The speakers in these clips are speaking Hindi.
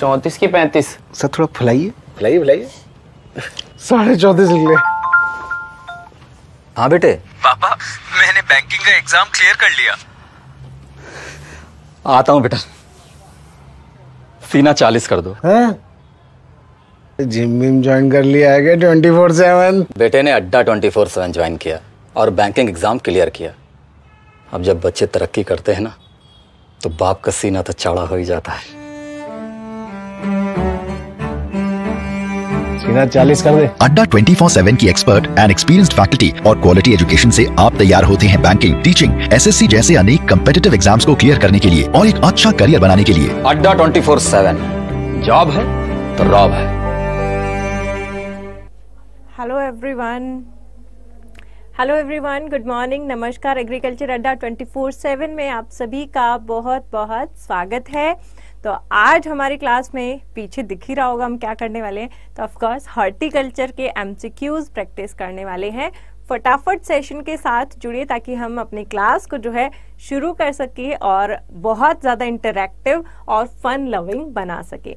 चौंतीस की पैंतीस सर थोड़ा फुलाइए फुलाइए फुलाइए साढ़े चौतीस लिख ले हाँ बेटे पापा मैंने बैंकिंग का एग्जाम क्लियर कर लिया आता हूँ बेटा सीना चालीस कर दो है? जिम विम ज्वाइन कर लिया है ट्वेंटी फोर सेवन बेटे ने अड्डा ट्वेंटी फोर सेवन ज्वाइन किया और बैंकिंग एग्जाम क्लियर किया अब जब बच्चे तरक्की करते हैं ना तो बाप का सीना तो चौड़ा हो ही जाता है चालीस कर दे अड्डा ट्वेंटी फोर सेवन की एक्सपर्ट एंड एक्सपीरियंस फैकल्टी और क्वालिटी एजुकेशन से आप तैयार होते हैं बैंकिंग टीचिंग एसएससी जैसे अनेक कम्पिटेटिव एग्जाम्स को क्लियर करने के लिए और एक अच्छा करियर बनाने के लिए अड्डा ट्वेंटी फोर सेवन जॉब है तो रॉब है hello everyone hello everyone good morning नमस्कार एग्रीकल्चर अड्डा 24/7 में आप सभी का बहुत बहुत स्वागत है तो आज हमारी क्लास में पीछे दिख ही रहा होगा हम क्या करने वाले हैं तो ऑफकोर्स हॉर्टिकल्चर के एमसीक्यूज प्रैक्टिस करने वाले हैं फटाफट सेशन के साथ जुड़िए ताकि हम अपनी क्लास को जो है शुरू कर सके और बहुत ज़्यादा इंटरेक्टिव और फन लविंग बना सके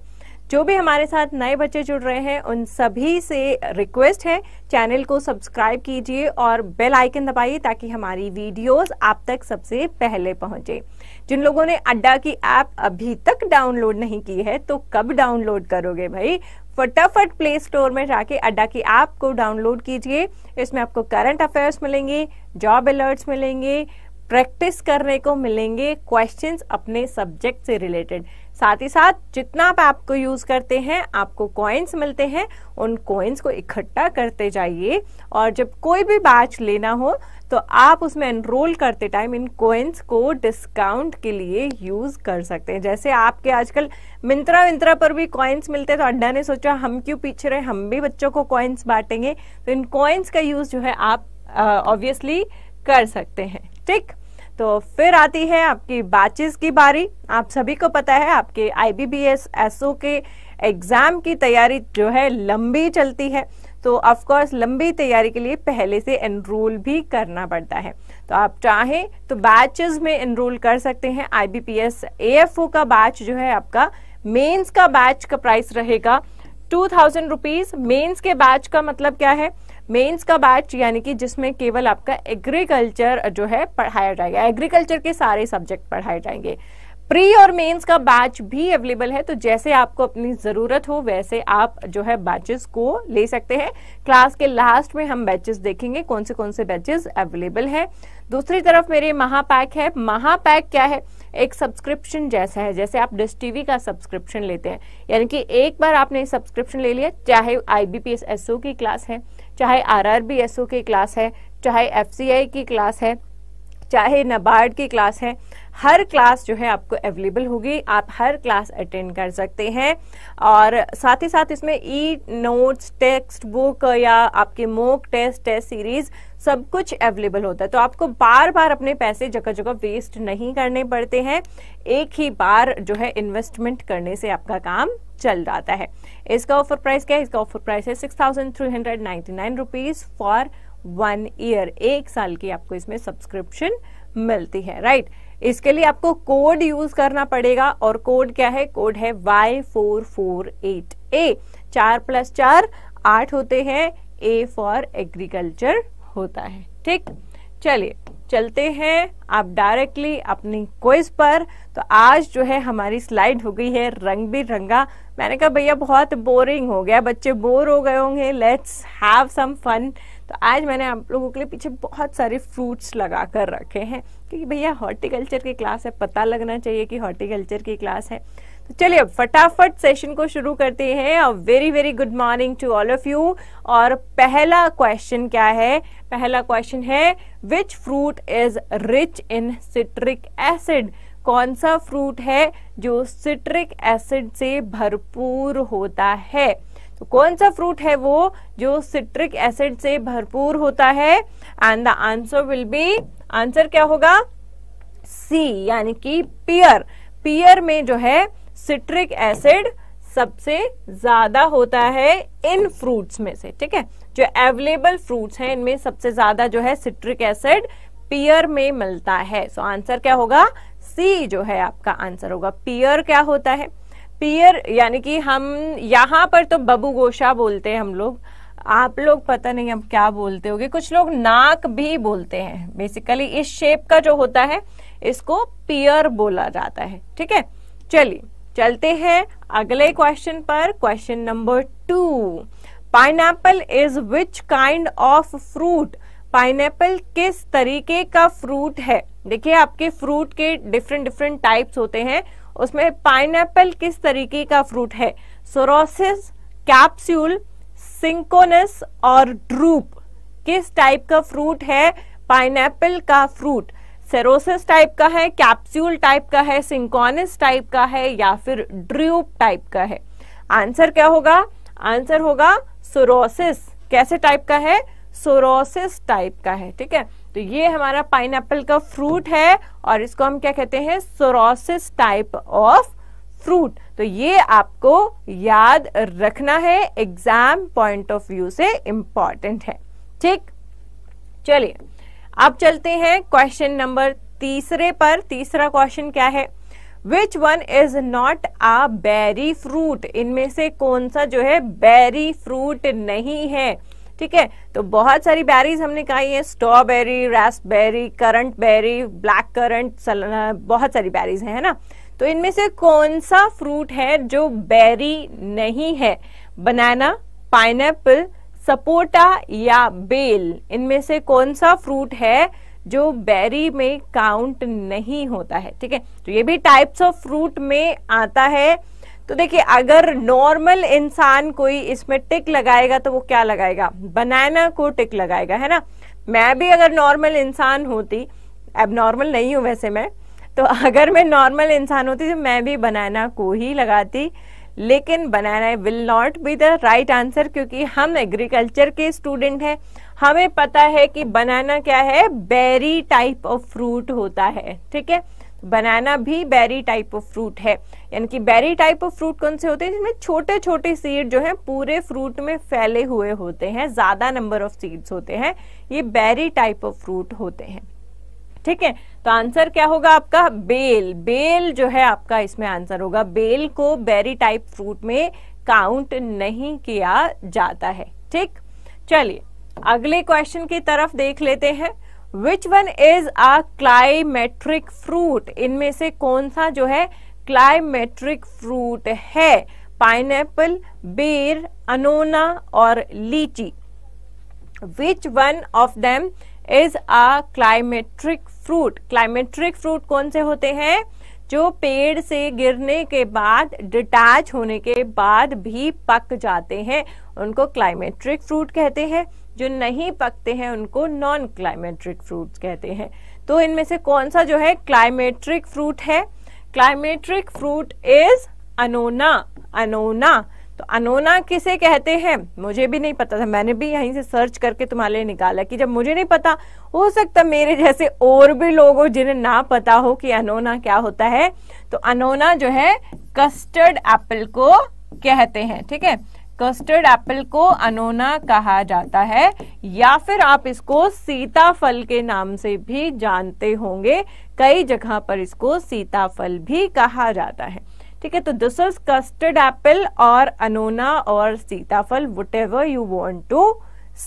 जो भी हमारे साथ नए बच्चे जुड़ रहे हैं उन सभी से रिक्वेस्ट है चैनल को सब्सक्राइब कीजिए और बेल आइकन दबाइए ताकि हमारी वीडियोस आप तक सबसे पहले पहुंचे जिन लोगों ने अड्डा की ऐप अभी तक डाउनलोड नहीं की है तो कब डाउनलोड करोगे भाई फटाफट प्ले स्टोर में जाके अड्डा की ऐप को डाउनलोड कीजिए इसमें आपको करंट अफेयर्स मिलेंगे जॉब अलर्ट्स मिलेंगे प्रैक्टिस करने को मिलेंगे क्वेश्चंस अपने सब्जेक्ट से रिलेटेड साथ ही साथ जितना आप ऐप को यूज़ करते हैं आपको कॉइन्स मिलते हैं उन कॉइन्स को इकट्ठा करते जाइए और जब कोई भी बैच लेना हो तो आप उसमें एनरोल करते टाइम इन कोइंस को डिस्काउंट के लिए यूज कर सकते हैं जैसे आपके आजकल मिंत्रा विंत्रा पर भी कॉइन्स मिलते हैं तो अड्डा ने सोचा हम क्यों पीछे रहे हम भी बच्चों को कॉइन्स बांटेंगे तो इन कॉइन्स का यूज जो है आप ऑब्वियसली कर सकते हैं ठीक तो फिर आती है आपकी बैचेस की बारी आप सभी को पता है आपके एस एसओ के एग्जाम की तैयारी जो है लंबी चलती है तो ऑफकोर्स लंबी तैयारी के लिए पहले से एनरोल भी करना पड़ता है तो आप चाहें तो बैचेस में एनरोल कर सकते हैं आईबीपीएस एएफओ का बैच जो है आपका मेंस का बैच का प्राइस रहेगा टू थाउजेंड रुपीज मेन्स के बैच का मतलब क्या है मेंस का बैच यानी कि जिसमें केवल आपका एग्रीकल्चर जो है पढ़ाया जाएगा एग्रीकल्चर के सारे सब्जेक्ट पढ़ाए जाएंगे प्री और मेंस का बैच भी अवेलेबल है तो जैसे आपको अपनी ज़रूरत हो वैसे आप जो है बैचेस को ले सकते हैं क्लास के लास्ट में हम बैचेस देखेंगे कौन से कौन से बैचेस अवेलेबल है दूसरी तरफ मेरे महापैक है महापैक क्या है एक सब्सक्रिप्शन जैसा है जैसे आप डिस्ट टीवी का सब्सक्रिप्शन लेते हैं यानी कि एक बार आपने सब्सक्रिप्शन ले लिया चाहे आई बी की क्लास है चाहे आर की क्लास है चाहे एफ की क्लास है चाहे नबार्ड की क्लास है हर क्लास जो है आपको अवेलेबल होगी आप हर क्लास अटेंड कर सकते हैं और साथ ही साथ इसमें ई नोट्स टेक्स्ट बुक या आपके मोक टेस्ट टेस्ट सीरीज सब कुछ अवेलेबल होता है तो आपको बार बार अपने पैसे जगह जगह वेस्ट नहीं करने पड़ते हैं एक ही बार जो है इन्वेस्टमेंट करने से आपका काम चल जाता है इसका ऑफर प्राइस क्या है इसका ऑफर प्राइस है six thousand three hundred ninety nine rupees for one year एक साल की आपको इसमें सब्सक्रिप्शन मिलती है राइट इसके लिए आपको कोड यूज करना पड़ेगा और कोड क्या है कोड है Y four four eight A चार प्लस चार आठ होते हैं ए फॉर एग्रीकल्चर होता है ठीक चलिए चलते हैं आप डायरेक्टली अपनी क्विज पर तो आज जो है हमारी स्लाइड हो गई है रंग बिरंगा मैंने कहा भैया बहुत बोरिंग हो गया बच्चे बोर हो गए होंगे लेट्स हैव सम फन तो आज मैंने आप लोगों के लिए पीछे बहुत सारे फ्रूट्स लगा कर रखे हैं क्योंकि भैया हॉर्टिकल्चर की क्लास है पता लगना चाहिए कि हॉर्टिकल्चर की क्लास है तो चलिए अब फटाफट सेशन को शुरू करते हैं और very very good morning to all of you और पहला क्वेश्चन क्या है पहला क्वेश्चन है which fruit is rich in citric acid कौन सा फ्रूट है जो सिट्रिक एसिड से भरपूर होता है तो कौन सा फ्रूट है वो जो सिट्रिक एसिड से भरपूर होता है and the answer will be answer क्या होगा सी यानी कि पियर पियर में जो है सिट्रिक एसिड सबसे ज्यादा होता है इन फ्रूट्स में से ठीक है जो अवेलेबल फ्रूट्स हैं इनमें सबसे ज्यादा जो है सिट्रिक एसिड पियर में मिलता है सो so, आंसर क्या होगा सी जो है आपका आंसर होगा पियर क्या होता है पियर यानी कि हम यहाँ पर तो बबू गोशा बोलते हैं हम लोग आप लोग पता नहीं हम क्या बोलते होगे कुछ लोग नाक भी बोलते हैं बेसिकली इस शेप का जो होता है इसको पियर बोला जाता है ठीक है चलिए चलते हैं अगले क्वेश्चन पर question number two pine is which kind of fruit pine किस तरीके का फ्रूट है देखिए आपके फ्रूट के डिफरेंट डिफरेंट टाइप्स होते हैं उसमें पाइन किस तरीके का फ्रूट है सोरोसिस कैप्स्यूल सिंकोनस और ड्रूप किस टाइप का फ्रूट है पाइन का फ्रूट सेरोसिस टाइप का है कैप्स्यूल टाइप का है सिंकोनिस टाइप का है या फिर ड्रूप टाइप का है आंसर क्या होगा आंसर होगा सोरोसिस कैसे टाइप का है सोरोसिस टाइप का है ठीक है तो ये हमारा पाइन का फ्रूट है और इसको हम क्या कहते हैं सोरोसिस टाइप ऑफ फ्रूट तो ये आपको याद रखना है एग्जाम पॉइंट ऑफ व्यू से इंपॉर्टेंट है ठीक चलिए अब चलते हैं क्वेश्चन नंबर तीसरे पर तीसरा क्वेश्चन क्या है which one is not a berry fruit इनमें से कौन सा जो है बेरी फ्रूट नहीं है ठीक है तो बहुत सारी बेरीज हमने कहा है strawberry raspberry currant berry black currant बहुत सारी बेरीज है ना तो इनमें से कौन सा फ्रूट है जो बेरी नहीं है बनाना पाइन सपोटा या बेल इनमें से कौन सा फ्रूट है जो बेरी में काउंट नहीं होता है ठीक है तो ये भी टाइप्स ऑफ फ्रूट में आता है तो देखिए अगर नॉर्मल इंसान कोई इसमें टिक लगाएगा तो वो क्या लगाएगा बनाना को टिक लगाएगा है ना मैं भी अगर नॉर्मल इंसान होती अब नॉर्मल नहीं हूं वैसे मैं तो अगर मैं नॉर्मल इंसान होती तो मैं भी बनाना को ही लगाती लेकिन banana will not be the right answer क्योंकि हम एग्रीकल्चर के स्टूडेंट हैं हमें पता है कि बनाना क्या है बेरी टाइप ऑफ फ्रूट होता है ठीक है बनाना भी बेरी टाइप ऑफ फ्रूट है यानी कि बेरी टाइप ऑफ फ्रूट कौन से होते हैं जिसमें छोटे छोटे सीड जो है पूरे फ्रूट में फैले हुए होते हैं ज्यादा नंबर ऑफ सीड्स होते हैं ये बेरी टाइप ऑफ फ्रूट होते हैं ठीक है तो आंसर क्या होगा आपका बेल बेल जो है आपका इसमें आंसर होगा बेल को बेरी टाइप फ्रूट में काउंट नहीं किया जाता है ठीक चलिए अगले क्वेश्चन की तरफ देख लेते हैं which one is a climacteric fruit इनमें से कौन सा जो है क्लाइमेट्रिक फ्रूट है पाइनएप्पल बेर अनोना और litchi which one of them is a climacteric fruit climacteric fruit कौन से होते हैं जो पेड़ से गिरने के बाद डिटैच होने के बाद भी पक जाते हैं उनको क्लाइमेट्रिक फ्रूट कहते हैं जो नहीं पकते हैं उनको नॉन क्लाइमेट्रिक फ्रूट्स कहते हैं तो इनमें से कौन सा जो है क्लाइमेट्रिक फ्रूट है climacteric fruit is annona annona तो अनोना किसे कहते हैं मुझे भी नहीं पता था मैंने भी यहीं से सर्च करके तुम्हारे लिए निकाला कि जब मुझे नहीं पता हो सकता मेरे जैसे और भी लोग हो जिन्हें ना पता हो कि अनोना क्या होता है तो अनोना जो है कस्टर्ड एप्पल को कहते हैं ठीक है कस्टर्ड एप्पल को अनोना कहा जाता है या फिर आप इसको सीताफल के नाम से भी जानते होंगे कई जगह पर इसको सीताफल भी कहा जाता है ठीक है तो दिस इज कस्टर्ड एप्पल और अनोना और सीताफल whatever you want to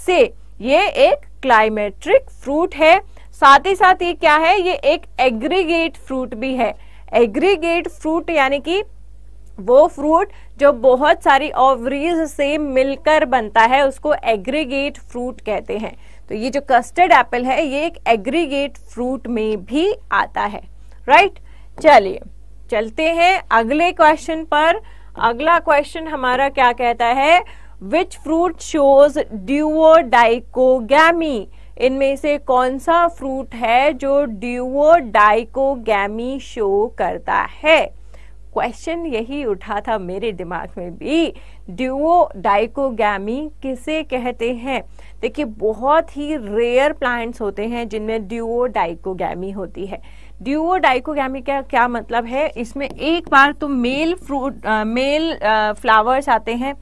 say ये एक क्लाइमेट्रिक फ्रूट है साथ ही साथ ये क्या है ये एक एग्रीगेट फ्रूट भी है एग्रीगेट फ्रूट यानी कि वो फ्रूट जो बहुत सारी ओवरीज से मिलकर बनता है उसको एग्रीगेट फ्रूट कहते हैं तो ये जो कस्टर्ड एप्पल है ये एक एग्रीगेट फ्रूट में भी आता है राइट चलिए चलते हैं अगले क्वेश्चन पर अगला क्वेश्चन हमारा क्या कहता है which fruit shows duo dichogamy इनमें से कौन सा फ्रूट है जो डाइकोगी शो करता है क्वेश्चन यही उठा था मेरे दिमाग में भी ड्यूओ डाइकोगी किसे कहते हैं देखिए बहुत ही रेयर प्लांट्स होते हैं जिनमें ड्यूओ डाइकोगी होती है ड्यूओ डाइकोगी का क्या मतलब है इसमें एक बार तो मेल फ्रूट आ, मेल फ्लावर्स आते हैं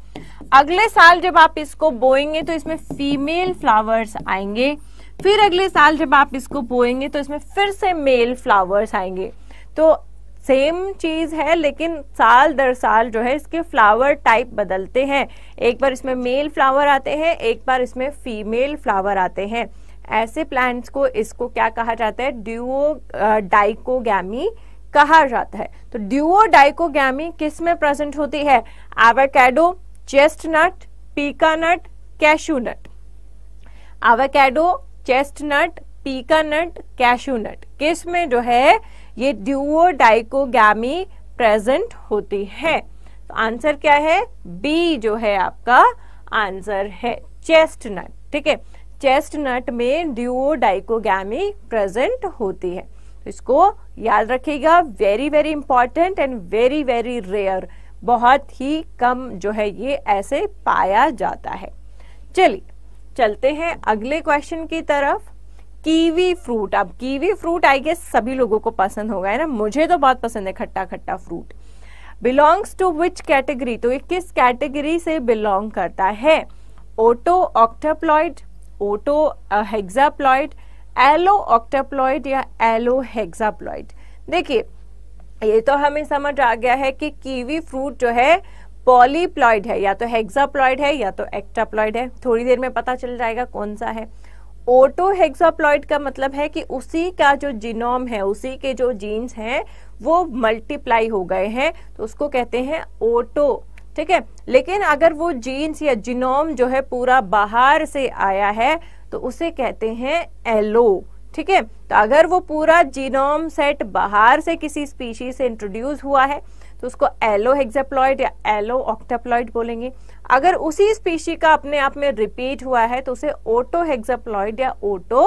अगले साल जब आप इसको बोएंगे तो इसमें फीमेल फ्लावर्स आएंगे फिर अगले साल जब आप इसको बोएंगे तो इसमें फिर से मेल फ्लावर्स आएंगे तो सेम चीज है लेकिन साल दर साल जो है इसके फ्लावर टाइप बदलते हैं एक बार इसमें मेल फ्लावर आते हैं एक बार इसमें फीमेल फ्लावर आते हैं ऐसे प्लांट्स को इसको क्या कहा जाता है ड्यूओ डाइकोगी कहा जाता है तो ड्यूओ डाइकोगी किस में प्रेजेंट होती है avocado chestnut pecan nut cashew nut avocado chestnut pecan nut cashew nut किस में जो है ये ड्यूओ प्रेजेंट होती है तो आंसर क्या है बी जो है आपका आंसर है चेस्टनट ठीक है चेस्टनट में ड्यूओ डाइकोगैमी प्रेजेंट होती है तो इसको याद रखिएगा very very important and very very rare बहुत ही कम जो है ये ऐसे पाया जाता है चलिए चलते हैं अगले क्वेश्चन की तरफ कीवी फ्रूट अब कीवी फ्रूट आई गेस सभी लोगों को पसंद होगा है ना मुझे तो बहुत पसंद है खट्टा खट्टा fruit belongs to which category तो ये किस कैटेगरी से बिलोंग करता है auto octaploid auto hexaploid allo octaploid या एलो हेक्साप्लॉइड देखिए ये तो हमें समझ आ गया है कि कीवी फ्रूट जो है पॉलीप्लॉइड है या तो हेक्साप्लॉइड है या तो एक्टाप्लॉइड है थोड़ी देर में पता चल जाएगा कौन सा है ऑटो हेक्साप्लॉइड का मतलब है कि उसी का जो जीनोम है उसी के जो जीन्स हैं वो मल्टीप्लाई हो गए हैं तो उसको कहते हैं ऑटो ठीक है लेकिन अगर वो जीन्स या जीनोम जो है पूरा बाहर से आया है तो उसे कहते हैं एलो ठीक है तो अगर वो पूरा जीनोम सेट बाहर से किसी स्पीशीज से इंट्रोड्यूस हुआ है तो उसको एलो हेक्साप्लॉइड या एलो ऑक्टाप्लॉइड बोलेंगे अगर उसी स्पीशी का अपने आप में रिपीट हुआ है तो उसे ओटो हेक्साप्लॉइड या ओटो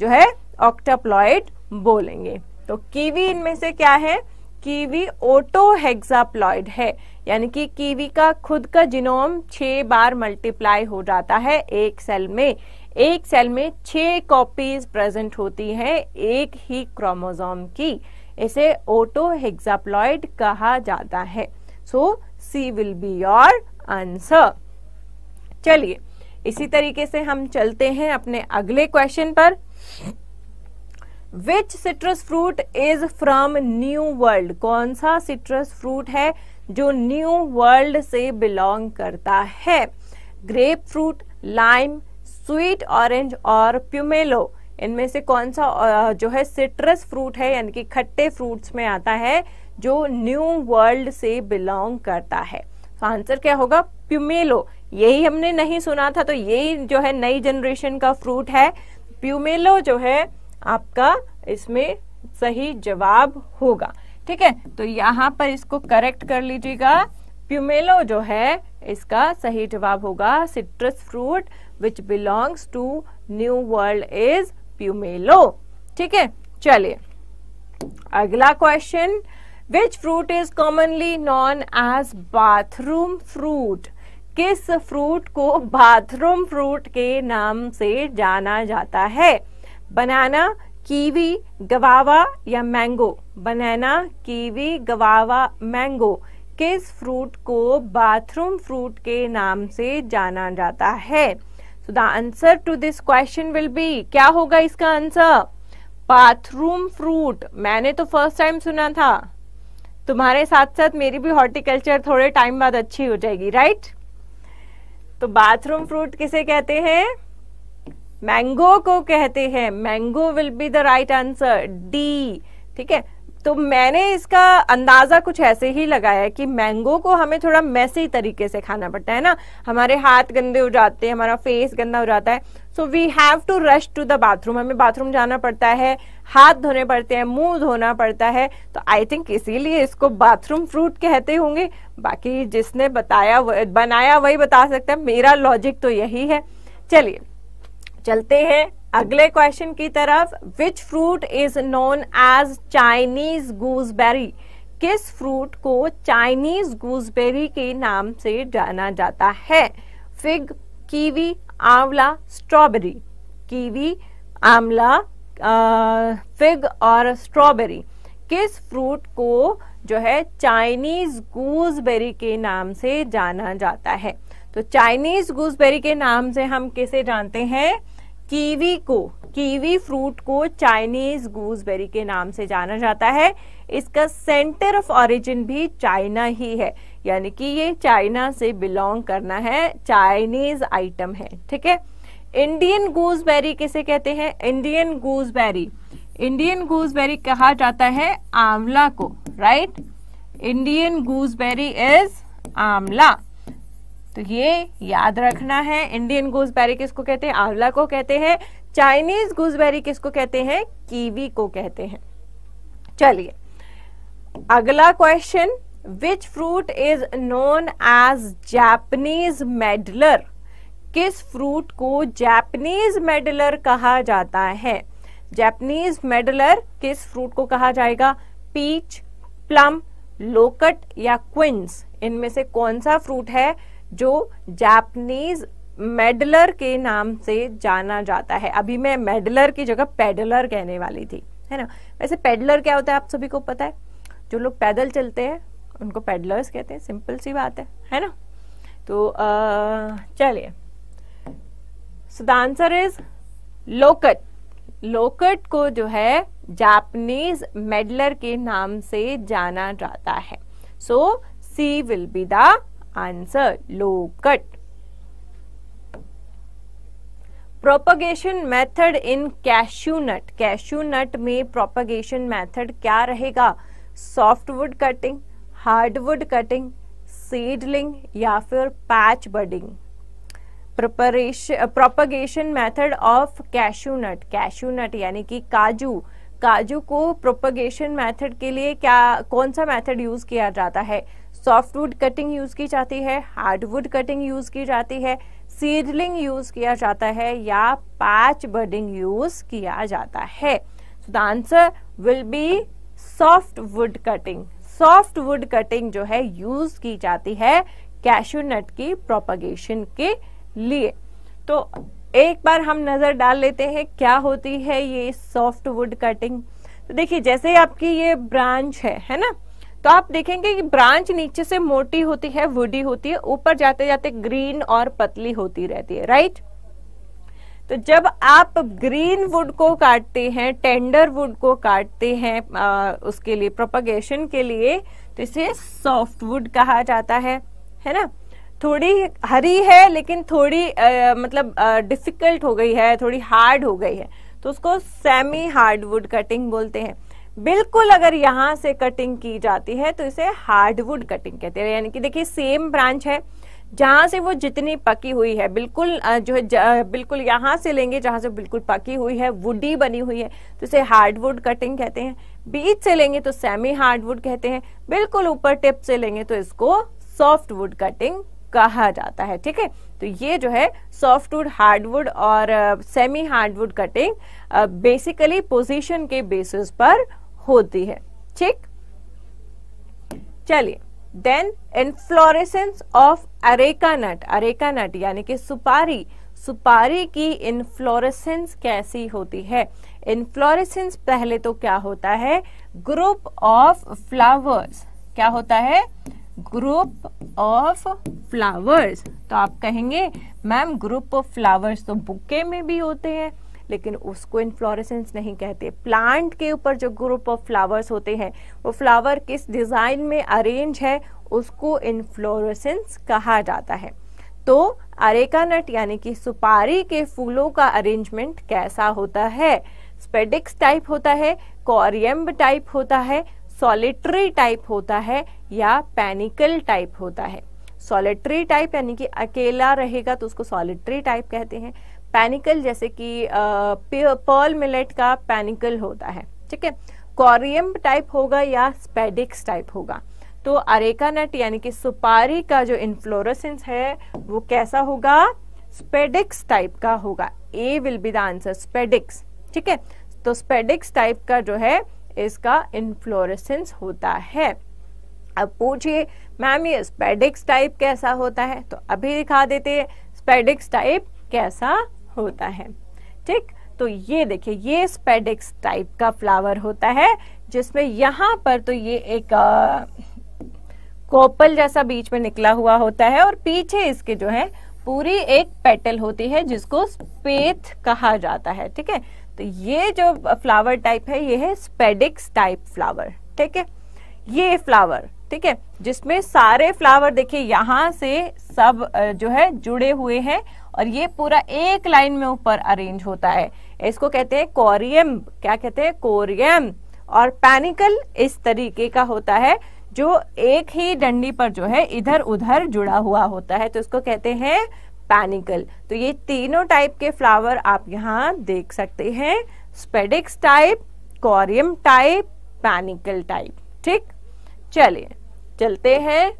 जो है ऑक्टाप्लॉइड बोलेंगे तो कीवी इनमें से क्या है कीवी ओटो हेक्साप्लॉइड है यानी कि कीवी का खुद का जिनोम छह बार मल्टीप्लाई हो जाता है एक सेल में एक सेल में छह कॉपीज प्रेजेंट होती है एक ही क्रोमोजोम की इसे ओटो हेक्साप्लॉइड कहा जाता है so C will be your answer चलिए इसी तरीके से हम चलते हैं अपने अगले क्वेश्चन पर which citrus fruit is from new world कौन सा सिट्रस फ्रूट है जो न्यू वर्ल्ड से बिलोंग करता है grape fruit lime sweet orange और प्यूमेलो इनमें से कौन सा जो है सिट्रस फ्रूट है यानी कि खट्टे फ्रूट्स में आता है जो न्यू वर्ल्ड से बिलोंग करता है तो आंसर क्या होगा प्यूमेलो यही हमने नहीं सुना था तो यही जो है नई जनरेशन का फ्रूट है प्यूमेलो जो है आपका इसमें सही जवाब होगा ठीक है तो यहाँ पर इसको करेक्ट कर लीजिएगा प्यूमेलो जो है इसका सही जवाब होगा citrus fruit which belongs to new world is pomelo ठीक है चलिए अगला question which fruit is commonly known as bathroom fruit किस फ्रूट को बाथरूम फ्रूट के नाम से जाना जाता है बनाना कीवी गवावा या mango banana kiwi guava mango किस फ्रूट को बाथरूम फ्रूट के नाम से जाना जाता है so the answer to this question will be क्या होगा इसका आंसर बाथरूम फ्रूट मैंने तो फर्स्ट टाइम सुना था तुम्हारे साथ साथ मेरी भी हॉर्टिकल्चर थोड़े टाइम बाद अच्छी हो जाएगी राइट तो बाथरूम फ्रूट किसे कहते हैं मैंगो को कहते हैं mango will be the right answer D ठीक है तो मैंने इसका अंदाज़ा कुछ ऐसे ही लगाया कि मैंगो को हमें थोड़ा मैसी तरीके से खाना पड़ता है ना हमारे हाथ गंदे हो जाते हैं हमारा फेस गंदा हो जाता है so we have to rush to the bathroom हमें बाथरूम जाना पड़ता है हाथ धोने पड़ते हैं मुंह धोना पड़ता है तो आई थिंक इसीलिए इसको बाथरूम फ्रूट कहते होंगे बाकी जिसने बताया बनाया वही बता सकता है मेरा लॉजिक तो यही है चलिए चलते हैं अगले क्वेश्चन की तरफ which fruit is known as Chinese gooseberry किस फ्रूट को चाइनीज गूजबेरी के नाम से जाना जाता है fig kiwi amla strawberry kiwi amla fig और स्ट्रॉबेरी किस फ्रूट को जो है चाइनीज गूजबेरी के नाम से जाना जाता है तो चाइनीज गूजबेरी के नाम से हम किसे जानते हैं कीवी को कीवी फ्रूट को चाइनीज गूजबेरी के नाम से जाना जाता है इसका सेंटर ऑफ ऑरिजिन भी चाइना ही है यानी कि ये चाइना से बिलोंग करना है चाइनीज आइटम है ठीक है इंडियन गूसबेरी किसे कहते हैं इंडियन गूजबेरी इंडियन गूजबेरी कहा जाता है आंवला को राइट इंडियन गूसबेरी इज आंवला तो ये याद रखना है इंडियन गूसबेरी किसको कहते हैं आंवला को कहते हैं चाइनीज गूसबेरी किसको कहते हैं कीवी को कहते हैं चलिए अगला question which fruit is known as Japanese medlar किस फ्रूट को जैपनीज मेडलर कहा जाता है जापनीज मेडलर किस फ्रूट को कहा जाएगा पीच प्लम लोकट या क्विंस इनमें से कौन सा फ्रूट है जो जापनीज मेडलर के नाम से जाना जाता है अभी मैं मेडलर की जगह पेडलर कहने वाली थी है ना वैसे पेडलर क्या होता है आप सभी को पता है जो लोग पैदल चलते हैं उनको पेडलर्स कहते हैं सिंपल सी बात है है ना तो चलिए so the answer is loquat loquat को जो है जापनीज मेडलर के नाम से जाना जाता है so C will be the Answer Lokat. Propagation method in cashew nut cashew nut में प्रोपगेशन मेथड क्या रहेगा softwood cutting hardwood cutting seedling या फिर patch budding propagation method of cashew nut cashew nut यानी कि काजू काजू को प्रोपगेशन मेथड के लिए क्या कौन सा मेथड यूज किया जाता है सॉफ्टवुड कटिंग यूज की जाती है हार्डवुड कटिंग यूज की जाती है सीडलिंग यूज किया जाता है या पैच बडिंग यूज किया जाता है so the answer will be soft wood cutting soft wood cutting जो है यूज की जाती है कैशोनट की प्रोपगेशन के लिए तो एक बार हम नजर डाल लेते हैं क्या होती है ये सॉफ्ट वुड कटिंग तो देखिए जैसे आपकी ये ब्रांच है है ना तो आप देखेंगे कि ब्रांच नीचे से मोटी होती है वुडी होती है ऊपर जाते जाते ग्रीन और पतली होती रहती है राइट तो जब आप ग्रीन वुड को काटते हैं टेंडर वुड को काटते हैं आ, उसके लिए प्रोपगेशन के लिए तो इसे सॉफ्ट वुड कहा जाता है है ना थोड़ी हरी है लेकिन थोड़ी आ, मतलब डिफिकल्ट हो गई है थोड़ी हार्ड हो गई है तो उसको सेमी हार्ड वुड कटिंग बोलते हैं बिल्कुल अगर यहां से कटिंग की जाती है तो इसे हार्डवुड कटिंग कहते हैं यानी कि देखिए सेम ब्रांच है जहां से वो जितनी पकी हुई है बिल्कुल जो है बिल्कुल यहां से लेंगे जहां से बिल्कुल पकी हुई है वुडी बनी हुई है तो इसे हार्डवुड कटिंग कहते हैं बीच से लेंगे तो सेमी हार्डवुड कहते हैं बिल्कुल ऊपर टिप से लेंगे तो इसको सॉफ्टवुड कटिंग कहा जाता है ठीक है तो ये जो है सॉफ्टवुड हार्डवुड और semi hardwood cutting basically position के बेसिस पर होती है ठीक चलिए then inflorescence of areca nut areca nut यानी कि सुपारी सुपारी की इनफ्लोरेसेंस कैसी होती है इनफ्लोरेसेंस पहले तो क्या होता है ग्रुप ऑफ फ्लावर्स क्या होता है ग्रुप ऑफ फ्लावर्स तो आप कहेंगे मैम ग्रुप ऑफ फ्लावर्स तो बुके में भी होते हैं लेकिन उसको इनफ्लोरेसेंस नहीं कहते प्लांट के ऊपर जो ग्रुप ऑफ फ्लावर्स होते हैं वो फ्लावर किस डिज़ाइन में अरेंज है उसको इनफ्लोरेसेंस कहा जाता है तो अरेका नट यानी कि सुपारी के फूलों का अरेंजमेंट कैसा होता है स्पेडिक्स टाइप होता है कॉरियम्ब टाइप होता है सॉलिट्री टाइप होता है या पैनिकल टाइप होता है सॉलिट्री टाइप यानी कि अकेला रहेगा तो उसको सॉलिट्री टाइप कहते हैं पैनिकल जैसे कि पर्ल मिलेट का पैनिकल होता है ठीक है कॉरियम टाइप होगा या स्पेडिक्स टाइप होगा तो अरेका नट यानी कि सुपारी का जो इन्फ्लोरसेंस है वो कैसा होगा स्पेडिक्स टाइप का होगा a will be the answer spadix ठीक है तो स्पेडिक्स टाइप का जो है इसका इन्फ्लोरसेंस होता है अब पूछिए मैम ये स्पेडिक्स टाइप कैसा होता है तो अभी दिखा देते हैं स्पेडिक्स टाइप कैसा होता है ठीक तो ये देखिए ये स्पेडिक्स टाइप का फ्लावर होता है जिसमें यहाँ पर तो ये एक कोपल जैसा बीच में निकला हुआ होता है और पीछे इसके जो है पूरी एक पेटल होती है जिसको स्पेथ कहा जाता है ठीक है तो ये जो फ्लावर टाइप है ये है स्पेडिक्स टाइप फ्लावर ठीक है ये फ्लावर ठीक है जिसमें सारे फ्लावर देखिए यहाँ से सब जो है जुड़े हुए हैं और ये पूरा एक लाइन में ऊपर अरेंज होता है इसको कहते हैं कोरियम क्या कहते हैं कोरियम और पैनिकल इस तरीके का होता है जो एक ही डंडी पर जो है इधर उधर जुड़ा हुआ होता है तो इसको कहते हैं पैनिकल तो ये तीनों टाइप के फ्लावर आप यहाँ देख सकते हैं spadix type corymb type panicle type ठीक चलिए चलते हैं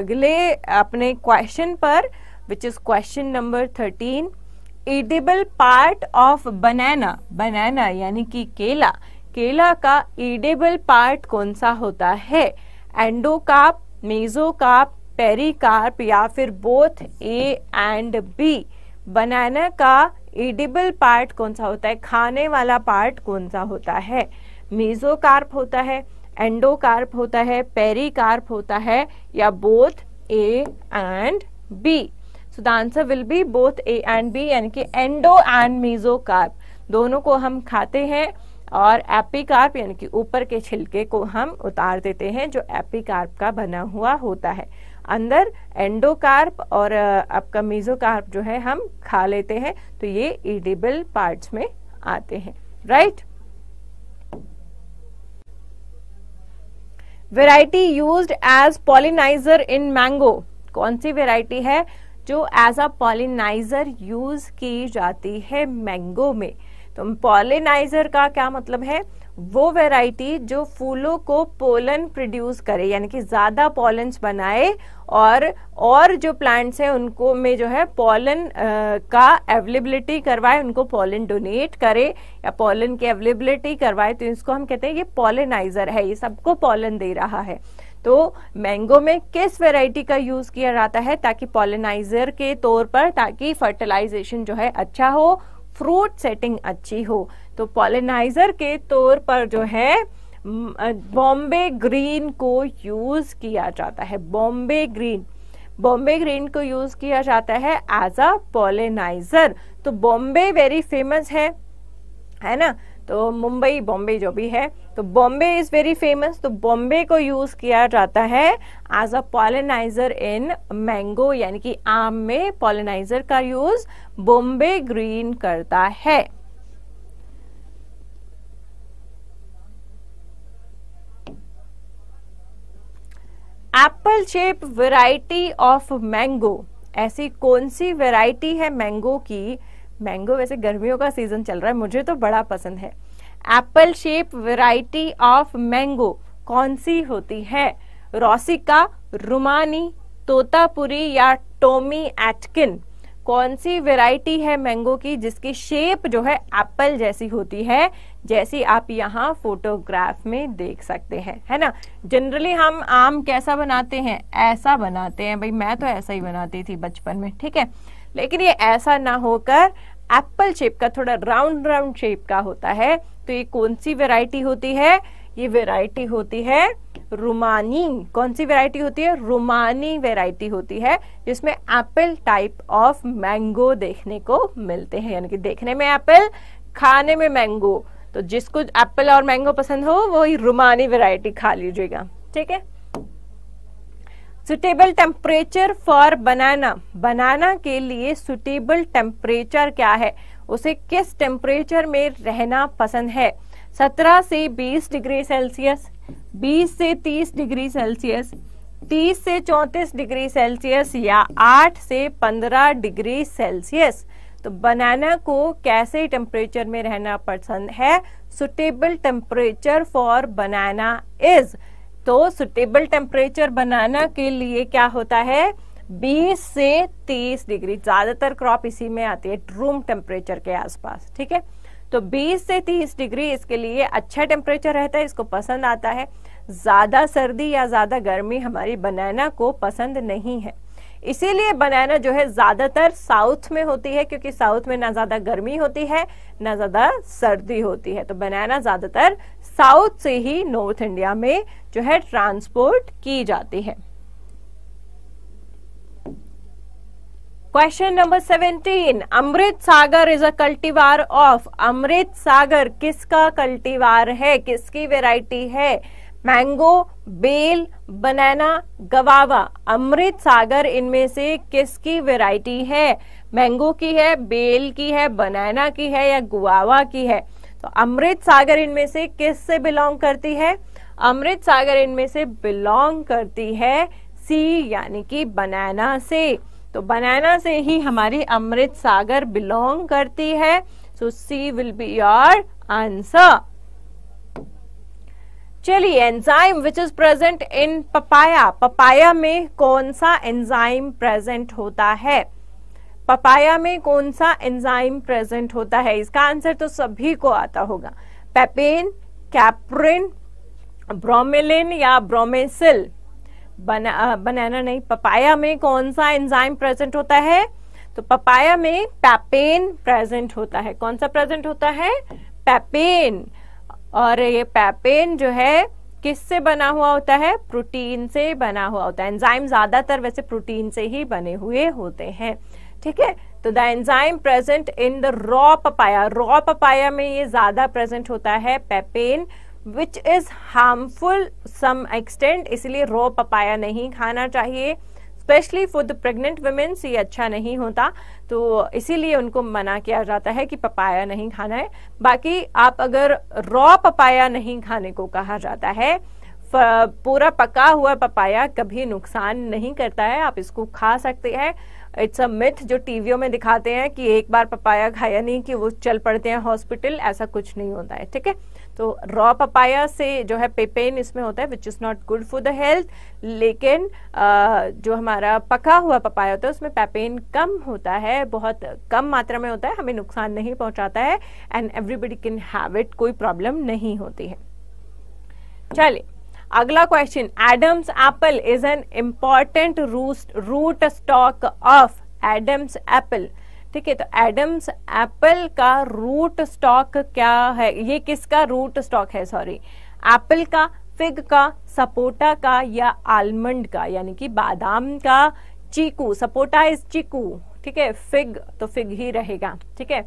अगले अपने क्वेश्चन पर which is question number 13 edible part of banana banana यानी कि केला केला का edible part कौन सा होता है एंडोकार्प मेजोकार्प पेरिकार्प या फिर both a and b banana का एडिबल पार्ट कौन सा होता है खाने वाला पार्ट कौन सा होता है मेजोकार्प होता है एंडोकार्प होता है पेरिकार्प होता है या both a and b so the answer will be both a and b यानी कि एंडो एंड मीजो कार्प दोनों को हम खाते हैं और एपी कार्प यानी कि ऊपर के छिलके को हम उतार देते हैं जो कार्प का बना हुआ होता है अंदर एंडोकार्प और आपका कार्प जो है हम खा लेते हैं तो ये ईडिबल पार्ट में आते हैं right variety use as pollinizer in mango कौन सी वेराइटी है जो एज अ पॉलिनाइजर यूज की जाती है मैंगो में तो पॉलिनाइजर का क्या मतलब है वो वैरायटी जो फूलों को पोलन प्रोड्यूस करे यानी कि ज़्यादा पोलन बनाए और और जो प्लांट्स हैं उनको में जो है पोलन का अवेलेबिलिटी करवाए उनको पोलन डोनेट करे या पोलन की अवेलेबिलिटी करवाए तो इसको हम कहते हैं ये पोलिनाइजर है ये सबको पोलन दे रहा है तो मैंगो में किस वेराइटी का यूज किया जाता है ताकि पॉलिनाइजर के तौर पर ताकि फर्टिलाइजेशन जो है अच्छा हो फ्रूट सेटिंग अच्छी हो तो पॉलिनाइजर के तौर पर जो है बॉम्बे ग्रीन को यूज किया जाता है बॉम्बे ग्रीन बॉम्बे ग्रीन को यूज किया जाता है एज अ पॉलिनाइजर तो बॉम्बे वेरी फेमस है है ना तो मुंबई बॉम्बे जो भी है तो बॉम्बे इज वेरी फेमस तो बॉम्बे को यूज किया जाता है as a pollinizer in mango यानी कि आम में पॉलिनाइजर का यूज बॉम्बे ग्रीन करता है apple shape variety of mango ऐसी कौन सी वेराइटी है मैंगो की मैंगो वैसे गर्मियों का सीजन चल रहा है मुझे तो बड़ा पसंद है apple shape variety of mango कौन सी होती है रोसिका रुमानी तोतापुरी या टोमी एटकिन कौन सी वेराइटी है मैंगो की जिसकी शेप जो है एप्पल जैसी होती है जैसी आप यहाँ फोटोग्राफ में देख सकते हैं है ना जनरली हम आम कैसा बनाते हैं ऐसा बनाते हैं भाई मैं तो ऐसा ही बनाती थी बचपन में ठीक है लेकिन ये ऐसा ना होकर एप्पल शेप का थोड़ा राउंड राउंड शेप का होता है तो ये कौन सी वेराइटी होती है ये वेराइटी होती है रुमानी कौन सी वेराइटी होती है रुमानी वेराइटी होती है जिसमें एप्पल टाइप ऑफ मैंगो देखने को मिलते हैं यानी कि देखने में एप्पल खाने में मैंगो तो जिसको एप्पल और मैंगो पसंद हो वो रुमानी वेराइटी खा लीजिएगा ठीक है suitable temperature for banana banana के लिए सुटेबल टेम्परेचर क्या है उसे किस टेम्परेचर में रहना पसंद है 17 से 20 डिग्री सेल्सियस 20 से 30 डिग्री सेल्सियस 30 से 34 डिग्री सेल्सियस या 8 से 15 डिग्री सेल्सियस तो बनाना को कैसे टेम्परेचर में रहना पसंद है suitable temperature for banana is तो सुटेबल टेम्परेचर बनाना के लिए क्या होता है 20 से 30 डिग्री ज्यादातर क्रॉप इसी में आती है रूम टेम्परेचर के आसपास ठीक है तो 20 से 30 डिग्री इसके लिए अच्छा टेम्परेचर रहता है इसको पसंद आता है ज़्यादा सर्दी या ज़्यादा गर्मी हमारी बनाना को पसंद नहीं है इसीलिए बनाना जो है ज़्यादातर साउथ में होती है क्योंकि साउथ में ना ज़्यादा गर्मी होती है ना ज़्यादा सर्दी होती है तो बनाना ज़्यादातर साउथ से ही नॉर्थ इंडिया में जो है ट्रांसपोर्ट की जाती है question number seventeen Amrit Sagar is a cultivar of Amrit Sagar किसका कल्टीवार है किसकी वेराइटी है मैंगो बेल बनाना गवावा अमृत सागर इनमें से किसकी वेराइटी है मैंगो की है बेल की है बनाना की है या गुआवा की है तो अमृत सागर इनमें से किस से बिलोंग करती है अमृत सागर इनमें से बिलोंग करती है सी यानी कि बनाना से तो बनाना से ही हमारी अमृत सागर बिलोंग करती है so C will be your answer चलिए enzyme which is present in papaya papaya में कौन सा एंजाइम प्रेजेंट होता है पपाया में कौन सा एंजाइम प्रेजेंट होता है इसका आंसर तो सभी को आता होगा पेपेन कैप्रिन ब्रोमेलिन या ब्रोमेसिल बना, बनाना नहीं पपाया में कौन सा एंजाइम प्रेजेंट होता है तो पपाया में पैपेन प्रेजेंट होता है कौन सा प्रेजेंट होता है पैपेन और ये पैपेन जो है किससे बना हुआ होता है प्रोटीन से बना हुआ होता है एंजाइम ज्यादातर वैसे प्रोटीन से ही बने हुए होते हैं ठीक है तो the enzyme present in the raw papaya raw papaya में ये ज्यादा प्रेजेंट होता है papain which is harmful some extent इसलिए रॉ पपाया नहीं खाना चाहिए specially for the pregnant womens ये अच्छा नहीं होता तो इसीलिए उनको मना किया जाता है कि पपाया नहीं खाना है बाकी आप अगर रॉ पपाया नहीं खाने को कहा जाता है पूरा पका हुआ पपाया कभी नुकसान नहीं करता है आप इसको खा सकते हैं इट्स अ मिथ जो टीवियों में दिखाते हैं कि एक बार पपाया खाया नहीं कि वो चल पड़ते हैं हॉस्पिटल ऐसा कुछ नहीं होता है ठीक है तो रॉ पपाया से जो है पेपेन इसमें होता है which is not good for the health लेकिन आ, जो हमारा पका हुआ पपाया होता है उसमें पेपेन कम होता है बहुत कम मात्रा में होता है हमें नुकसान नहीं पहुंचाता है and everybody can have it कोई प्रॉब्लम नहीं होती है चलिए अगला question Adam's apple is an important root stock of Adam's apple ठीक है तो एडम्स एप्पल का रूट स्टॉक क्या है ये किसका रूट स्टॉक है सॉरी एप्पल का फिग का सपोटा का या आलमंड का यानी कि बादाम का चीकू सपोटा इज चीकू ठीक है फिग तो फिग ही रहेगा ठीक है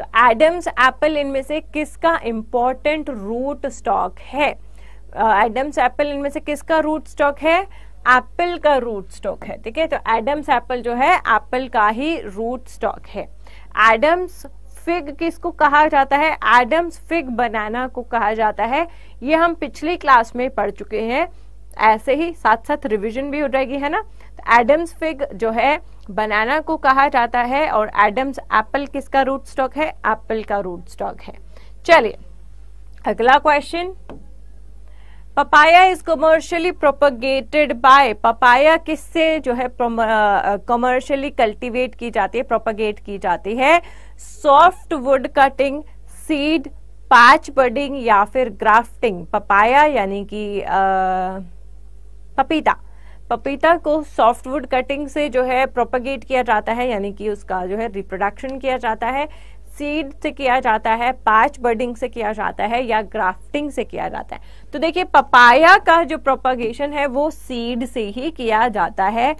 तो एडम्स एप्पल इनमें से किसका इंपॉर्टेंट रूट स्टॉक है एडम्स एप्पल इनमें से किसका रूट स्टॉक है एप्पल का रूट स्टॉक है ठीक है तो एडम्स एप्पल जो है एप्पल का ही रूट स्टॉक है एडम्स फिग किसको कहा जाता है एडम्स फिग बनाना को कहा जाता है ये हम पिछली क्लास में पढ़ चुके हैं ऐसे ही साथ साथ रिवीजन भी हो जाएगी है ना तो एडम्स फिग जो है बनाना को कहा जाता है और एडम्स एप्पल किसका रूट स्टॉक है एप्पल का रूट स्टॉक है चलिए अगला question papaya is commercially propagated by papaya किससे जो है कमर्शियली कल्टीवेट की जाती है प्रोपगेट की जाती है soft wood cutting seed patch budding या फिर ग्राफ्टिंग पपाया यानी कि पपीता पपीता को सॉफ्टवुड कटिंग से जो है प्रोपगेट किया जाता है यानी कि उसका जो है रिप्रोडक्शन किया जाता है सीड से किया जाता है पैच बर्डिंग से किया जाता है या ग्राफ्टिंग से किया जाता है तो देखिए पपाया का जो प्रोपागेशन है वो सीड से ही किया जाता है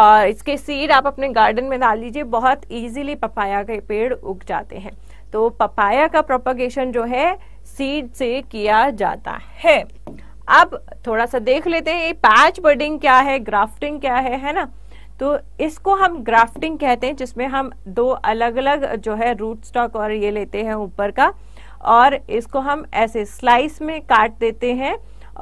और इसके सीड आप अपने गार्डन में डाल लीजिए बहुत इजीली पपाया के पेड़ उग जाते हैं तो पपाया का प्रोपागेशन जो है सीड से किया जाता है अब थोड़ा सा देख लेते हैं ये पैच बर्डिंग क्या है ग्राफ्टिंग क्या है है ना तो इसको हम ग्राफ्टिंग कहते हैं जिसमें हम दो अलग अलग जो है रूट स्टॉक और ये लेते हैं ऊपर का और इसको हम ऐसे स्लाइस में काट देते हैं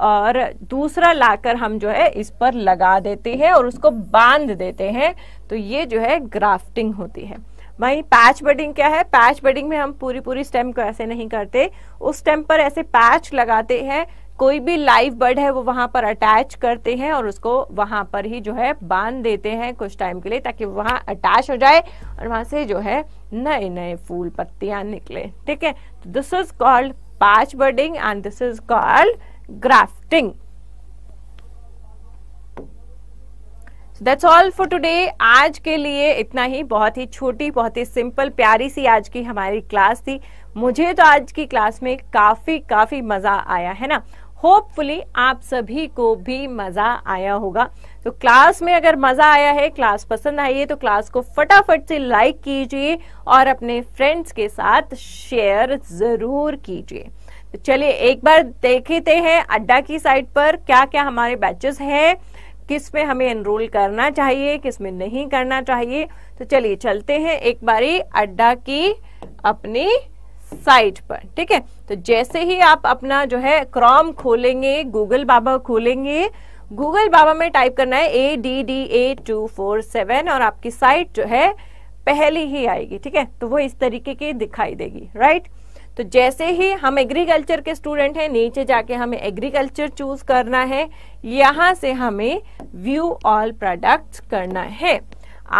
और दूसरा लाकर हम जो है इस पर लगा देते हैं और उसको बांध देते हैं तो ये जो है ग्राफ्टिंग होती है वहीं पैच बडिंग क्या है पैच बडिंग में हम पूरी पूरी स्टेम को ऐसे नहीं करते उस स्टेम पर ऐसे पैच लगाते हैं कोई भी लाइव बर्ड है वो वहां पर अटैच करते हैं और उसको वहां पर ही जो है बांध देते हैं कुछ टाइम के लिए ताकि वहां अटैच हो जाए और वहां से जो है नए नए फूल पत्तियां निकले ठीक है this is called patch budding and this is called grafting that's all for today आज के लिए इतना ही बहुत ही छोटी बहुत ही सिंपल प्यारी सी आज की हमारी क्लास थी मुझे तो आज की क्लास में काफ़ी काफ़ी मज़ा आया है ना होपफुली आप सभी को भी मजा आया होगा तो क्लास में अगर मजा आया है क्लास पसंद आई है तो क्लास को फटाफट से लाइक कीजिए और अपने फ्रेंड्स के साथ शेयर जरूर कीजिए तो चलिए एक बार देखते हैं अड्डा की साइट पर क्या क्या हमारे बैचेस हैं किस में हमें एनरोल करना चाहिए किस में नहीं करना चाहिए तो चलिए चलते हैं एक बारी अड्डा की अपनी साइट पर ठीक है तो जैसे ही आप अपना जो है क्रॉम खोलेंगे गूगल बाबा खोलेंगे गूगल बाबा में टाइप करना है A D D A two four seven और आपकी साइट जो है पहले ही आएगी ठीक है तो वो इस तरीके की दिखाई देगी राइट तो जैसे ही हम एग्रीकल्चर के स्टूडेंट हैं नीचे जाके हमें एग्रीकल्चर चूज करना है यहां से हमें व्यू ऑल प्रोडक्ट्स करना है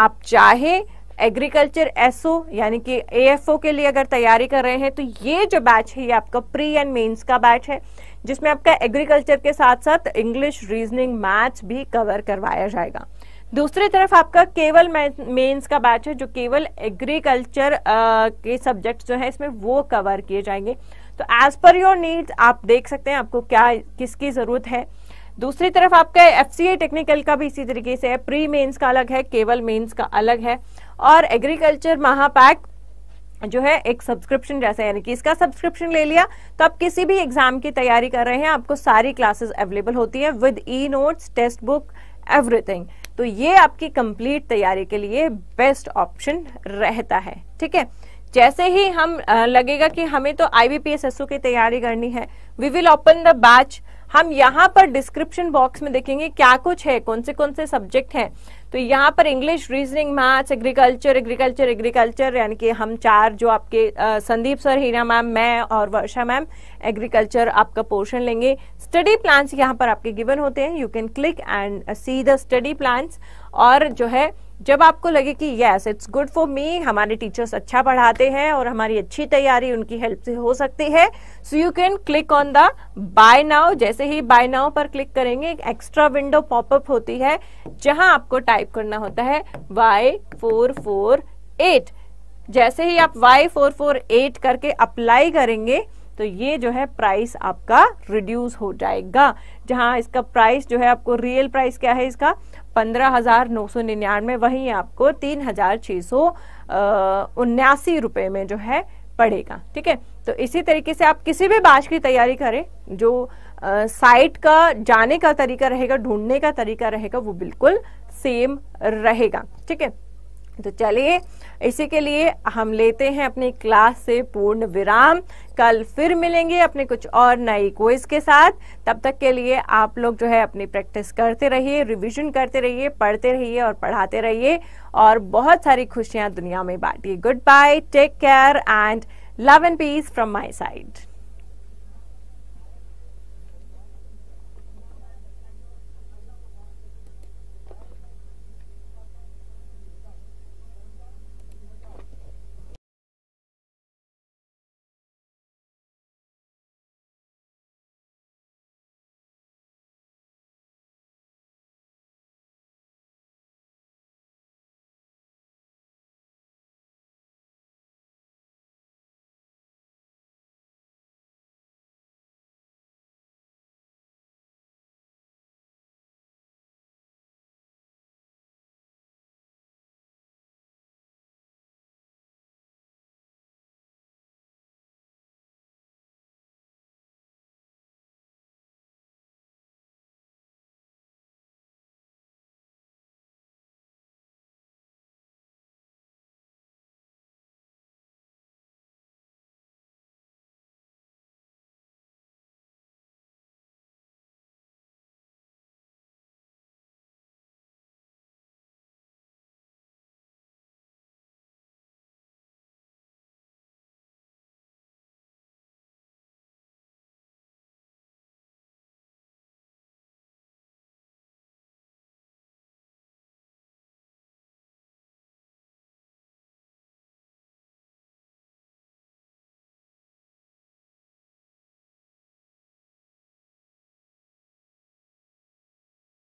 आप चाहे एग्रीकल्चर एसओ यानी कि एएफओ के लिए अगर तैयारी कर रहे हैं तो ये जो बैच है ये आपका प्री एंड मेंस का बैच है जिसमें आपका एग्रीकल्चर के साथ साथ इंग्लिश रीजनिंग मैथ्स भी कवर करवाया जाएगा दूसरी तरफ आपका केवल मेंस का बैच है जो केवल एग्रीकल्चर के सब्जेक्ट जो है इसमें वो कवर किए जाएंगे तो एज पर योर नीड्स आप देख सकते हैं आपको क्या किसकी ज़रूरत है दूसरी तरफ आपका एफ टेक्निकल का भी इसी तरीके से है प्री मेंस का अलग है केवल मेंस का अलग है और एग्रीकल्चर महापैक जो है एक सब्सक्रिप्शन जैसे यानी कि इसका सब्सक्रिप्शन ले लिया तो आप किसी भी एग्जाम की तैयारी कर रहे हैं आपको सारी क्लासेस अवेलेबल होती है with e notes text book everything तो ये आपकी कंप्लीट तैयारी के लिए बेस्ट ऑप्शन रहता है ठीक है जैसे ही हम लगेगा कि हमें तो आई एसओ की तैयारी करनी है we will open the batch हम यहाँ पर डिस्क्रिप्शन बॉक्स में देखेंगे क्या कुछ है कौन से कौन से सब्जेक्ट हैं तो यहाँ पर English reasoning maths agriculture agriculture agriculture यानी कि हम चार जो आपके संदीप सर हीना मैम मैं और वर्षा मैम एग्रीकल्चर आपका पोर्शन लेंगे स्टडी प्लान्स यहाँ पर आपके गिवन होते हैं you can click and see the study plans और जो है जब आपको लगे कि yes it's good for me हमारे टीचर्स अच्छा पढ़ाते हैं और हमारी अच्छी तैयारी उनकी हेल्प से हो सकती है so you can click on the buy now जैसे ही बाय नाउ पर क्लिक करेंगे एक एक्स्ट्रा विंडो पॉपअप होती है जहां आपको टाइप करना होता है वाई फोर फोर एट जैसे ही आप वाई फोर फोर एट करके अप्लाई करेंगे तो ये जो है प्राइस आपका रिड्यूस हो जाएगा जहां इसका प्राइस जो है आपको रियल प्राइस क्या है इसका पंद्रह हजार नौ सौ निन्यानवे वहीं आपको तीन हजार छह सौ उन्यासी रुपए में जो है पड़ेगा ठीक है तो इसी तरीके से आप किसी भी बाज की तैयारी करें जो साइट का जाने का तरीका रहेगा ढूंढने का तरीका रहेगा वो बिल्कुल सेम रहेगा ठीक है तो चलिए इसी के लिए हम लेते हैं अपनी क्लास से पूर्ण विराम कल फिर मिलेंगे अपने कुछ और नई कोइज के साथ तब तक के लिए आप लोग जो है अपनी प्रैक्टिस करते रहिए रिवीजन करते रहिए पढ़ते रहिए और पढ़ाते रहिए और बहुत सारी खुशियां दुनिया में बांटिए goodbye take care and love and peace from my side